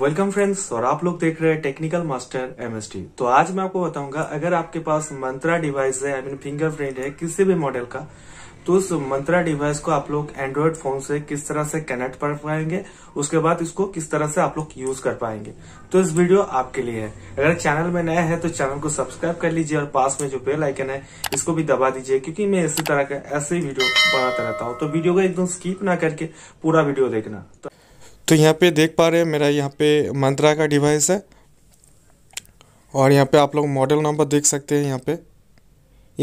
welcome friends और आप लोग देख रहे हैं टेक्निकल मास्टर एमएसटी तो आज मैं आपको बताऊंगा अगर आपके पास मंत्रा डिवाइस है आई मीन फिंगरप्रिंट है किसी भी मॉडल का तो उस मंत्रा डिवाइस को आप लोग एंड्रॉयड फोन से किस तरह से कनेक्ट कर पाएंगे उसके बाद इसको किस तरह से आप लोग यूज कर पाएंगे तो इस वीडियो आपके लिए है अगर चैनल में नया है तो चैनल को सब्सक्राइब कर लीजिए और पास में जो बेल आइकन है इसको भी दबा दीजिए क्योंकि मैं इसी तरह का ऐसे वीडियो बनाता रहता हूँ तो वीडियो को एकदम स्कीप ना करके पूरा वीडियो देखना तो तो यहाँ पे देख पा रहे हैं मेरा यहाँ पे मंत्रा का डिवाइस है और यहाँ पे आप लोग मॉडल नंबर देख सकते हैं यहाँ पे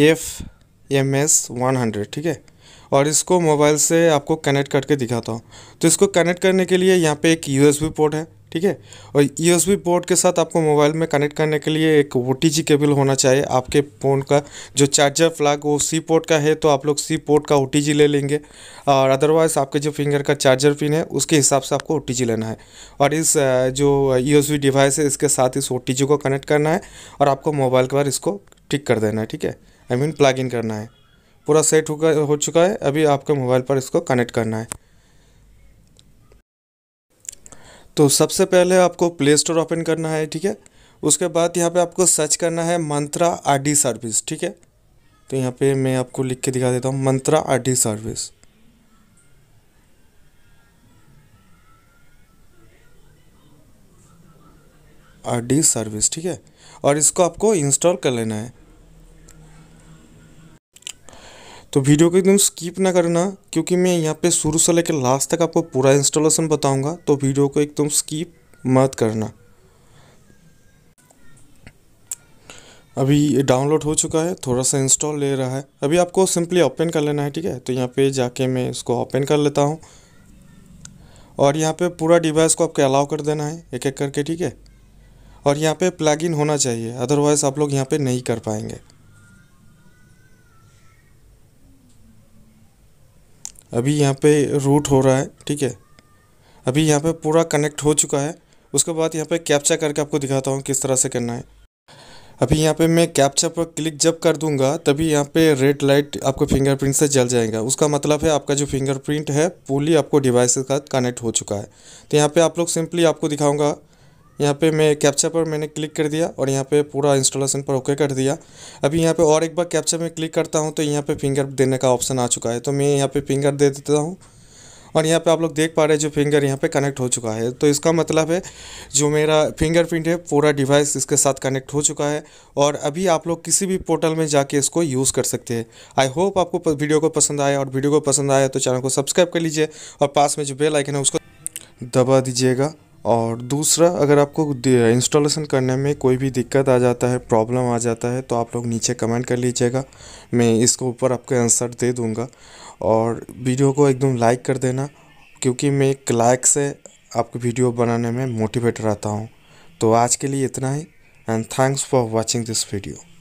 F M S one hundred ठीक है और इसको मोबाइल से आपको कनेक्ट करके दिखाता हूँ तो इसको कनेक्ट करने के लिए यहाँ पे एक बी पोर्ट है ठीक है और बी पोर्ट के साथ आपको मोबाइल में कनेक्ट करने के लिए एक ओ केबल होना चाहिए आपके फ़ोन का जो चार्जर फ्लैग वो सी पोर्ट का है तो आप लोग सी पोर्ट का ओ ले लेंगे और अदरवाइज़ आपके जो फिंगर का चार्जर पिन है उसके हिसाब से आपको ओ लेना है और इस जो यू डिवाइस है इसके साथ इस ओ को कनेक्ट करना है और आपको मोबाइल के बाद इसको टिक कर देना है ठीक है आई मीन प्लग इन करना है पूरा सेट हो हो चुका है अभी आपके मोबाइल पर इसको कनेक्ट करना है तो सबसे पहले आपको प्ले स्टोर ओपन करना है ठीक है उसके बाद यहाँ पे आपको सर्च करना है मंत्रा आर सर्विस ठीक है तो यहाँ पे मैं आपको लिख के दिखा देता हूँ मंत्रा आर सर्विस आर सर्विस ठीक है और इसको आपको इंस्टॉल कर लेना है तो वीडियो को एकदम स्किप ना करना क्योंकि मैं यहाँ पे शुरू से लेकर लास्ट तक आपको पूरा इंस्टॉलेशन बताऊँगा तो वीडियो को एकदम स्किप मत करना अभी डाउनलोड हो चुका है थोड़ा सा इंस्टॉल ले रहा है अभी आपको सिंपली ओपन कर लेना है ठीक है तो यहाँ पे जाके मैं इसको ओपन कर लेता हूँ और यहाँ पे पूरा डिवाइस को आपको अलाउ कर देना है एक एक करके ठीक है और यहाँ पे प्लग इन होना चाहिए अदरवाइज़ आप लोग यहाँ पे नहीं कर पाएंगे अभी यहाँ पे रूट हो रहा है ठीक है अभी यहाँ पे पूरा कनेक्ट हो चुका है उसके बाद यहाँ पे कैप्चा करके आपको दिखाता हूँ किस तरह से करना है अभी यहाँ पे मैं कैप्चा पर क्लिक जब कर दूंगा तभी यहाँ पे रेड लाइट आपको फिंगरप्रिंट से जल जाएगा उसका मतलब है आपका जो फिंगरप्रिंट है पूरी आपको डिवाइस के साथ कनेक्ट हो चुका है तो यहाँ पर आप लोग सिंपली आपको दिखाऊँगा यहाँ पे मैं कैप्चा पर मैंने क्लिक कर दिया और यहाँ पे पूरा इंस्टॉलेशन पर ओके कर दिया अभी यहाँ पे और एक बार कैप्चा में क्लिक करता हूँ तो यहाँ पे फिंगर देने का ऑप्शन आ चुका है तो मैं यहाँ पे फिंगर दे देता हूँ और यहाँ पे आप लोग देख पा रहे हैं जो फिंगर यहाँ पे कनेक्ट हो चुका है तो इसका मतलब है जो मेरा फिंगरप्रिंट है पूरा डिवाइस इसके साथ कनेक्ट हो चुका है और अभी आप लोग किसी भी पोर्टल में जाके इसको यूज़ कर सकते हैं आई होप आपको वीडियो को पसंद आया और वीडियो को पसंद आया तो चैनल को सब्सक्राइब कर लीजिए और पास में जो बेल आइकन है उसको दबा दीजिएगा और दूसरा अगर आपको इंस्टॉलेशन करने में कोई भी दिक्कत आ जाता है प्रॉब्लम आ जाता है तो आप लोग नीचे कमेंट कर लीजिएगा मैं इसके ऊपर आपको आंसर दे दूँगा और वीडियो को एकदम लाइक कर देना क्योंकि मैं एक लाइक से आपको वीडियो बनाने में मोटिवेट रहता हूँ तो आज के लिए इतना ही and thanks for watching this video